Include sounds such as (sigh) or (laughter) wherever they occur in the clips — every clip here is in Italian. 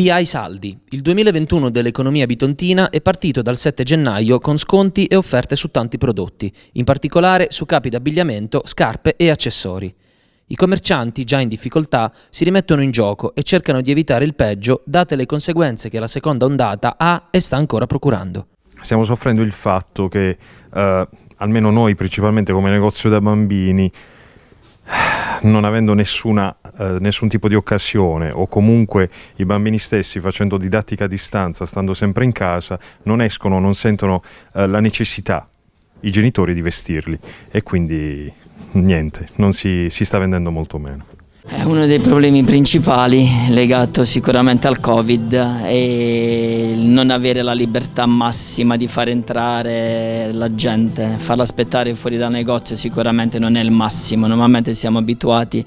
DI Saldi. Il 2021 dell'economia bitontina è partito dal 7 gennaio con sconti e offerte su tanti prodotti, in particolare su capi d'abbigliamento, scarpe e accessori. I commercianti, già in difficoltà, si rimettono in gioco e cercano di evitare il peggio, date le conseguenze che la seconda ondata ha e sta ancora procurando. Stiamo soffrendo il fatto che, eh, almeno noi principalmente come negozio da bambini, non avendo nessuna, eh, nessun tipo di occasione o comunque i bambini stessi facendo didattica a distanza, stando sempre in casa, non escono, non sentono eh, la necessità i genitori di vestirli e quindi niente, non si, si sta vendendo molto meno. È uno dei problemi principali legato sicuramente al Covid e il non avere la libertà massima di far entrare la gente, farla aspettare fuori dal negozio sicuramente non è il massimo, normalmente siamo abituati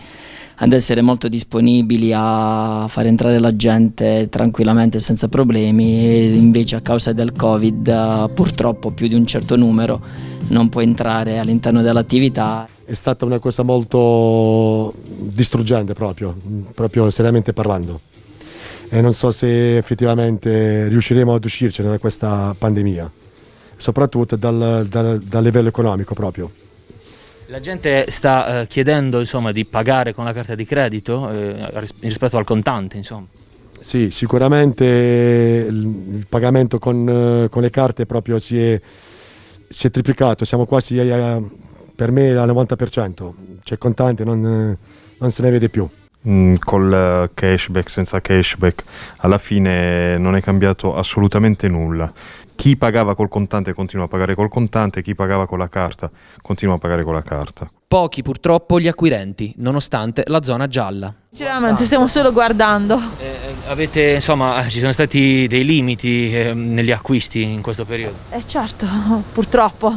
ad essere molto disponibili a far entrare la gente tranquillamente senza problemi e invece a causa del Covid eh, purtroppo più di un certo numero non può entrare all'interno dell'attività. È stata una cosa molto distruggente proprio, proprio seriamente parlando e non so se effettivamente riusciremo ad uscircene da questa pandemia, soprattutto dal, dal, dal livello economico proprio. La gente sta eh, chiedendo insomma, di pagare con la carta di credito eh, rispetto al contante? Insomma. Sì, sicuramente il, pagamento con, eh, con le carte proprio si è, si è triplicato, siamo quasi a, eh, per me al 90%, cioè contante non, eh, non se ne vede più mh, mm, col eh, cashback, senza cashback, alla fine non è cambiato assolutamente nulla. Chi pagava col contante continua a pagare col contante, chi pagava con la carta continua a pagare con la carta. Pochi purtroppo gli acquirenti, nonostante la zona gialla. Sinceramente stiamo solo guardando. Eh, eh avete, insomma, eh, ci sono stati dei limiti eh, negli acquisti in questo periodo? Eh certo, purtroppo.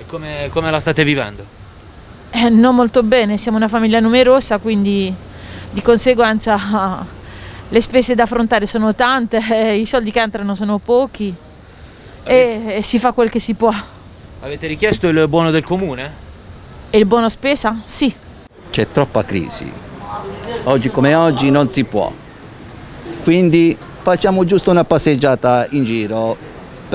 E come, come la state vivendo? Eh, non molto bene, siamo una famiglia numerosa, quindi di conseguenza (laughs) le spese da affrontare sono tante, (laughs) eh, i soldi che entrano sono pochi e, e si fa quel che si può. Avete richiesto il buono del comune? E il buono spesa? Sì. C'è troppa crisi, oggi come oggi non si può, quindi facciamo giusto una passeggiata in giro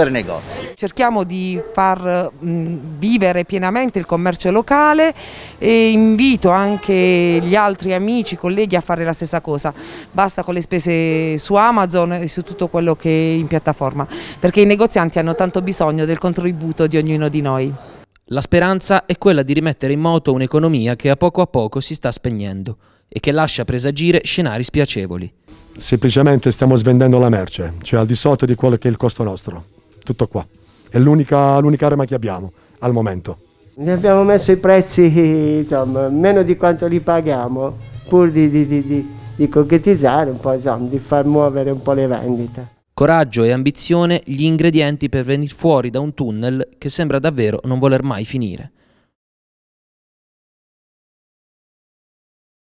per negozi. Cerchiamo di far mm, vivere pienamente il commercio locale e invito anche gli altri amici, colleghi a fare la stessa cosa. Basta con le spese su Amazon e su tutto quello che è in piattaforma, perché i negozianti hanno tanto bisogno del contributo di ognuno di noi. La speranza è quella di rimettere in moto un'economia che a poco a poco si sta spegnendo e che lascia presagire scenari spiacevoli. Semplicemente stiamo svendendo la merce, cioè al di sotto di quello che è il costo nostro tutto qua. È l'unica, l'unica arma che abbiamo al momento. Ne abbiamo messo i prezzi (laughs) insomma, meno di quanto li paghiamo, pur di, di, di, di concretizzare un po', insomma, di far muovere un po' le vendite. Coraggio e ambizione, gli ingredienti per venire fuori da un tunnel che sembra davvero non voler mai finire.